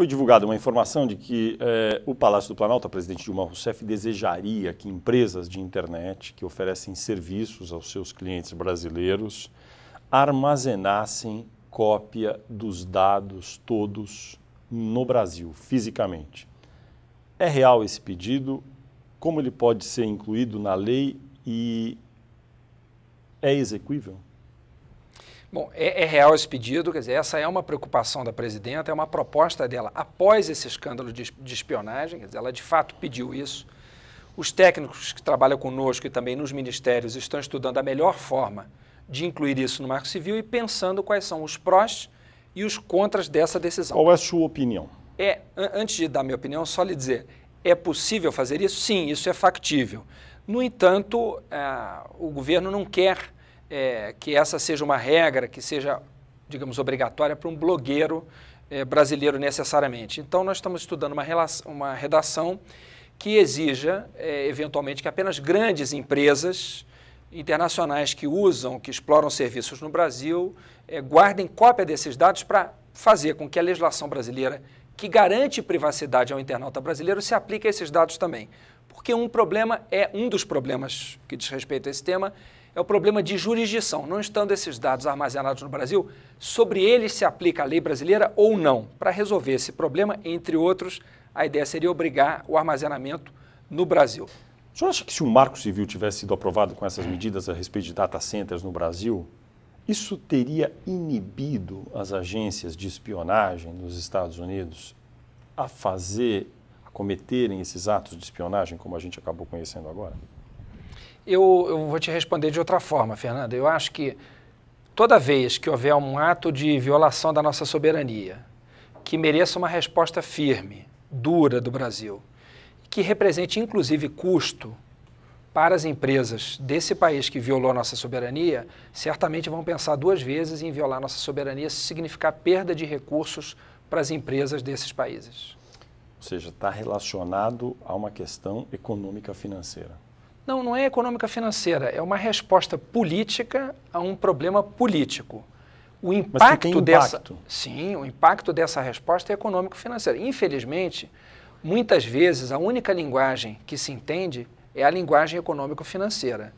foi divulgada uma informação de que eh, o Palácio do Planalto, a presidente Dilma Rousseff, desejaria que empresas de internet que oferecem serviços aos seus clientes brasileiros armazenassem cópia dos dados todos no Brasil, fisicamente. É real esse pedido? Como ele pode ser incluído na lei e é execuível? Bom, é, é, real esse pedido, quer dizer, essa é uma preocupação da presidenta, é uma proposta dela após esse escândalo de, de espionagem, quer dizer, ela de fato pediu isso. Os técnicos que trabalham conosco e também nos ministérios estão estudando a melhor forma de incluir isso no Marco Civil e pensando quais são os prós e os contras dessa decisão. Qual é a sua opinião? É, antes de dar minha opinião, só lhe dizer, é possível fazer isso? Sim, isso é factível. No entanto, ah, o governo não quer é, que essa seja uma regra, que seja, digamos, obrigatória para um blogueiro é, brasileiro necessariamente. Então, nós estamos estudando uma, relação, uma redação que exija, é, eventualmente, que apenas grandes empresas internacionais que usam, que exploram serviços no Brasil, é, guardem cópia desses dados para fazer com que a legislação brasileira, que garante privacidade ao internauta brasileiro, se aplique a esses dados também. Porque um problema é, um dos problemas que diz respeito a esse tema, é o problema de jurisdição. Não estando esses dados armazenados no Brasil, sobre eles se aplica a lei brasileira ou não? Para resolver esse problema, entre outros, a ideia seria obrigar o armazenamento no Brasil. O senhor acha que se o Marco Civil tivesse sido aprovado com essas medidas a respeito de data centers no Brasil, isso teria inibido as agências de espionagem dos Estados Unidos a fazer, a cometerem esses atos de espionagem como a gente acabou conhecendo agora? eu, eu vou te responder de outra forma, Fernanda. Eu acho que toda vez que houver um ato de violação da nossa soberania, que mereça uma resposta firme, dura do Brasil, que represente inclusive custo para as empresas desse país que violou a nossa soberania, certamente vão pensar duas vezes em violar nossa soberania se significar perda de recursos para as empresas desses países. Ou seja, está relacionado a uma questão econômica financeira. Não, não é econômica financeira, é uma resposta política a um problema político. O impacto, impacto. dessa. Sim, o impacto dessa resposta é econômico financeira Infelizmente, muitas vezes a única linguagem que se entende é a linguagem econômico-financeira.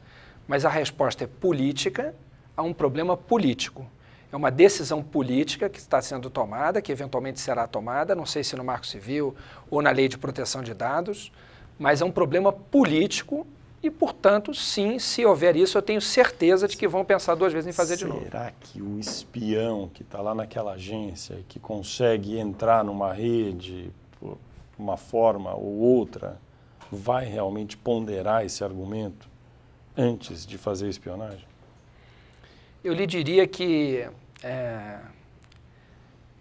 Mas a resposta é política a um problema político. É uma decisão política que está sendo tomada, que eventualmente será tomada, não sei se no Marco Civil ou na Lei de Proteção de Dados, mas é um problema político e, portanto, sim, se houver isso, eu tenho certeza de que vão pensar duas vezes em fazer Será de novo. Será que o espião que está lá naquela agência, que consegue entrar numa rede por uma forma ou outra, vai realmente ponderar esse argumento antes de fazer espionagem? Eu lhe diria que é,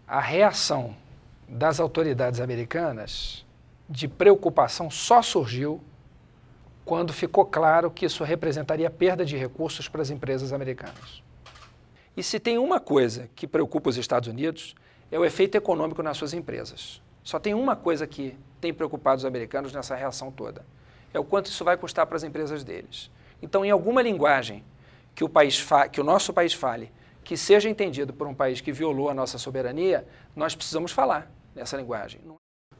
a reação das autoridades americanas de preocupação só surgiu quando ficou claro que isso representaria perda de recursos para as empresas americanas. E se tem uma coisa que preocupa os Estados Unidos, é o efeito econômico nas suas empresas. Só tem uma coisa que tem preocupado os americanos nessa reação toda: é o quanto isso vai custar para as empresas deles. Então, em alguma linguagem que o, país que o nosso país fale, que seja entendido por um país que violou a nossa soberania, nós precisamos falar nessa linguagem.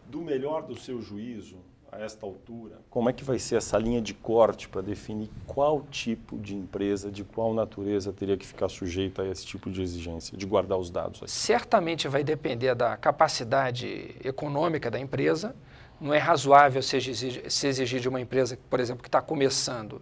Do melhor do seu juízo, a esta altura? Como é que vai ser essa linha de corte para definir qual tipo de empresa, de qual natureza teria que ficar sujeita a esse tipo de exigência, de guardar os dados? Certamente vai depender da capacidade econômica da empresa. Não é razoável se exigir, se exigir de uma empresa, por exemplo, que está começando,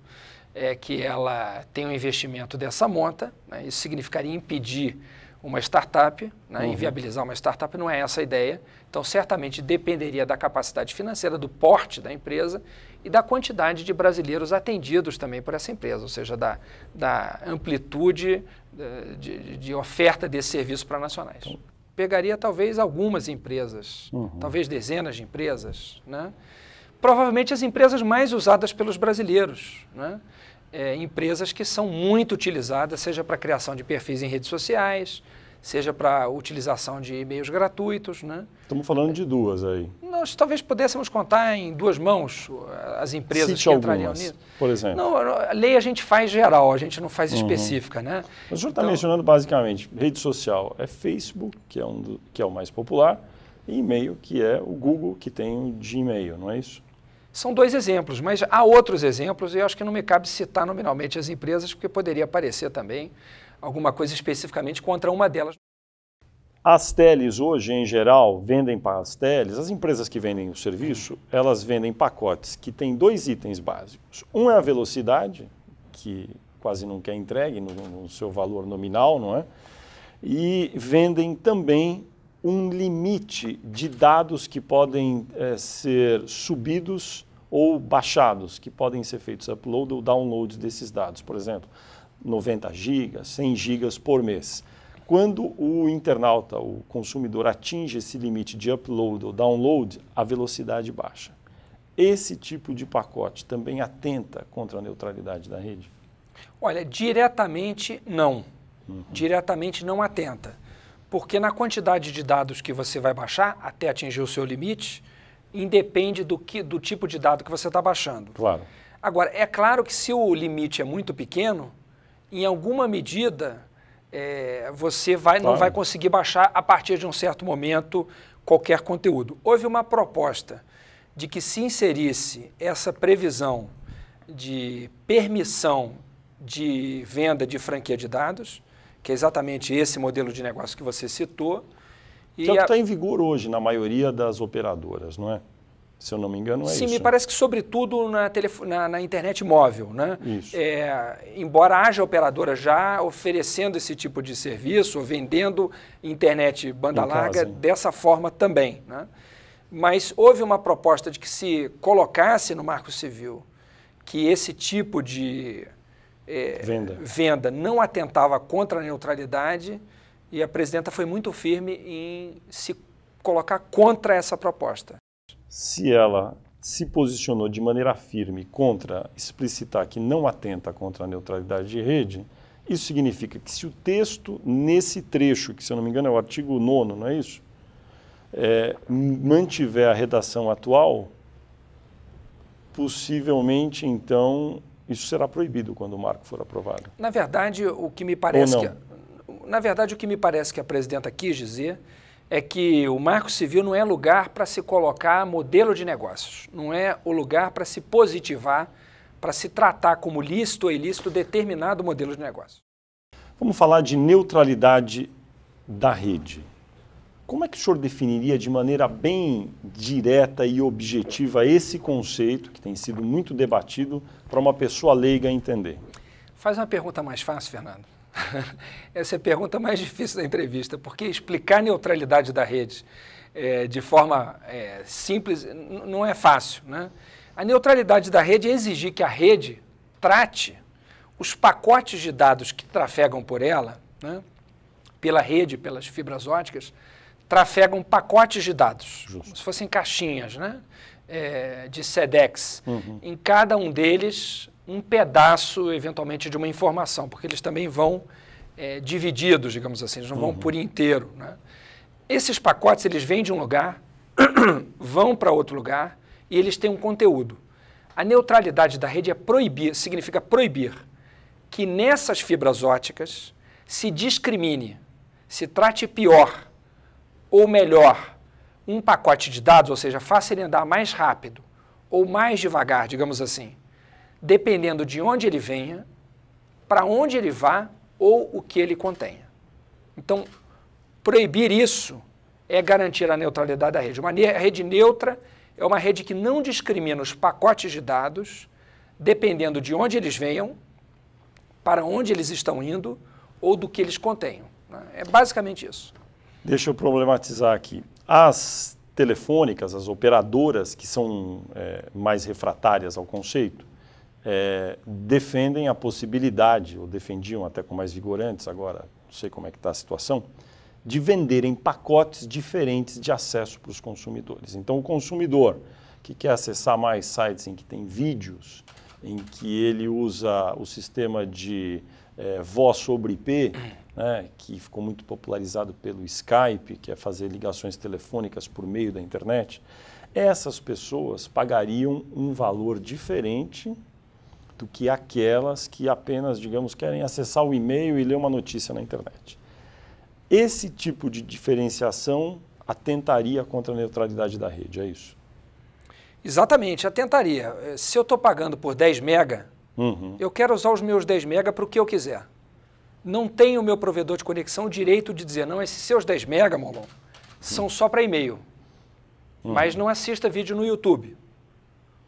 é que ela tenha um investimento dessa monta. Né? Isso significaria impedir uma startup, né? uhum. inviabilizar uma startup não é essa a ideia. Então, certamente dependeria da capacidade financeira, do porte da empresa e da quantidade de brasileiros atendidos também por essa empresa, ou seja, da, da amplitude eh, de, de oferta desse serviço para nacionais. Pegaria talvez algumas empresas, uhum. talvez dezenas de empresas, né? provavelmente as empresas mais usadas pelos brasileiros. Né? é, empresas que são muito utilizadas, seja para criação de perfis em redes sociais, seja para utilização de e-mails gratuitos. Né? Estamos falando de duas aí. Nós talvez pudéssemos contar em duas mãos uh, as empresas Cite que entrariam nisso. Por exemplo. Não, a lei a gente faz geral, a gente não faz uhum. específica. Né? O senhor está então, mencionando basicamente rede social é Facebook, que é, um do, que é o mais popular, e e-mail, que é o Google, que tem o Gmail, não é isso? São dois exemplos, mas há outros exemplos e eu acho que não me cabe citar nominalmente as empresas, porque poderia aparecer também alguma coisa especificamente contra uma delas. As teles hoje, em geral, vendem para as teles, as empresas que vendem o serviço, elas vendem pacotes que têm dois itens básicos. Um é a velocidade, que quase nunca é entregue no, no seu valor nominal, não é? E vendem também um limite de dados que podem é, ser subidos ou baixados, que podem ser feitos upload ou download desses dados, por exemplo, 90 GB, 100 GB por mês. Quando o internauta, o consumidor, atinge esse limite de upload ou download, a velocidade baixa. Esse tipo de pacote também atenta contra a neutralidade da rede? Olha, diretamente não. Uhum. Diretamente não atenta. Porque na quantidade de dados que você vai baixar até atingir o seu limite, independe do, que, do tipo de dado que você está baixando. Claro. Agora, é claro que se o limite é muito pequeno, em alguma medida é, você vai, claro. não vai conseguir baixar a partir de um certo momento qualquer conteúdo. Houve uma proposta de que se inserisse essa previsão de permissão de venda de franquia de dados, que é exatamente esse modelo de negócio que você citou, e que é o que está em vigor hoje na maioria das operadoras, não é? Se eu não me engano, é Sim, isso. Sim, me parece que sobretudo na, na, na, internet móvel, né? Isso. É, embora haja operadora já oferecendo esse tipo de serviço, vendendo internet banda em larga casa, dessa forma também, né? Mas houve uma proposta de que se colocasse no Marco Civil que esse tipo de é, venda. venda não atentava contra a neutralidade, e a presidenta foi muito firme em se colocar contra essa proposta. Se ela se posicionou de maneira firme contra explicitar que não atenta contra a neutralidade de rede, isso significa que se o texto nesse trecho, que se eu não me engano é o artigo 9, não é isso? É, mantiver a redação atual, possivelmente então isso será proibido quando o marco for aprovado. Na verdade, o que me parece que na verdade, o que me parece que a presidenta quis dizer é que o Marco Civil não é lugar para se colocar modelo de negócios, não é o lugar para se positivar, para se tratar como lícito ou ilícito determinado modelo de negócio. Vamos falar de neutralidade da rede. Como é que o senhor definiria de maneira bem direta e objetiva esse conceito, que tem sido muito debatido, para uma pessoa leiga entender? Faz uma pergunta mais fácil, Fernando. Essa é a pergunta mais difícil da entrevista, porque explicar a neutralidade da rede é, de forma é, simples não é fácil. Né? A neutralidade da rede é exigir que a rede trate os pacotes de dados que trafegam por ela, né? pela rede, pelas fibras óticas, trafegam pacotes de dados, Justo. como se fossem caixinhas né? É, de SEDEX. Uhum. Em cada um deles um pedaço, eventualmente, de uma informação, porque eles também vão é, divididos, digamos assim, eles não vão uhum. por inteiro. Né? Esses pacotes, eles vêm de um lugar, vão para outro lugar e eles têm um conteúdo. A neutralidade da rede é proibir, significa proibir que nessas fibras óticas se discrimine, se trate pior ou melhor um pacote de dados, ou seja, andar mais rápido ou mais devagar, digamos assim, dependendo de onde ele venha, para onde ele vá ou o que ele contenha. Então, proibir isso é garantir a neutralidade da rede. Uma rede neutra é uma rede que não discrimina os pacotes de dados, dependendo de onde eles venham, para onde eles estão indo ou do que eles contenham. Né? É basicamente isso. Deixa eu problematizar aqui. As telefônicas, as operadoras que são é, mais refratárias ao conceito, é, defendem a possibilidade, ou defendiam até com mais vigorantes agora, não sei como é que está a situação, de venderem pacotes diferentes de acesso para os consumidores. Então, o consumidor que quer acessar mais sites em que tem vídeos, em que ele usa o sistema de é, voz sobre IP, né, que ficou muito popularizado pelo Skype, que é fazer ligações telefônicas por meio da internet, essas pessoas pagariam um valor diferente do que aquelas que apenas, digamos, querem acessar o e-mail e ler uma notícia na internet. Esse tipo de diferenciação atentaria contra a neutralidade da rede, é isso? Exatamente, atentaria. Se eu estou pagando por 10 mega, uhum. eu quero usar os meus 10 mega para o que eu quiser. Não tem o meu provedor de conexão o direito de dizer, não, esses seus 10 mega, Molon, são uhum. só para e-mail. Uhum. Mas não assista vídeo no YouTube.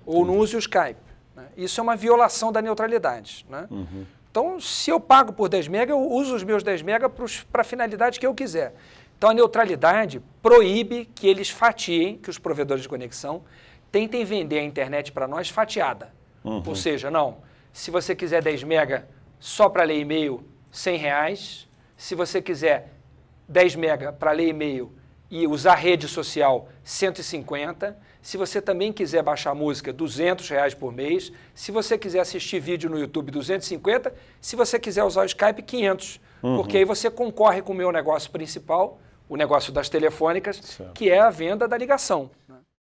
Ou não use o Skype. Né? Isso é uma violação da neutralidade. Né? Uhum. Então, se eu pago por 10 mega, eu uso os meus 10 mega para a finalidade que eu quiser. Então, a neutralidade proíbe que eles fatiem, que os provedores de conexão tentem vender a internet para nós fatiada. Uhum. Ou seja, não, se você quiser 10 mega só para ler e-mail, 100 reais. Se você quiser 10 mega para ler e-mail, e usar rede social 150. Se você também quiser baixar música, 200 reais por mês. Se você quiser assistir vídeo no YouTube, 250. Se você quiser usar o Skype, 500. Uhum. Porque aí você concorre com o meu negócio principal, o negócio das telefônicas, certo. que é a venda da ligação.